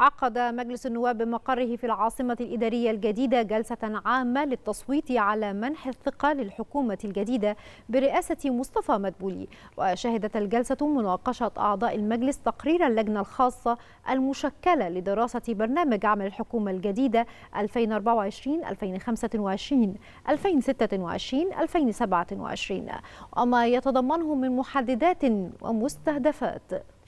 عقد مجلس النواب بمقره في العاصمة الإدارية الجديدة جلسة عامة للتصويت على منح الثقة للحكومة الجديدة برئاسة مصطفى مدبولي وشهدت الجلسة مناقشة أعضاء المجلس تقرير اللجنة الخاصة المشكلة لدراسة برنامج عمل الحكومة الجديدة 2024 2025 2026 2027 وما يتضمنه من محددات ومستهدفات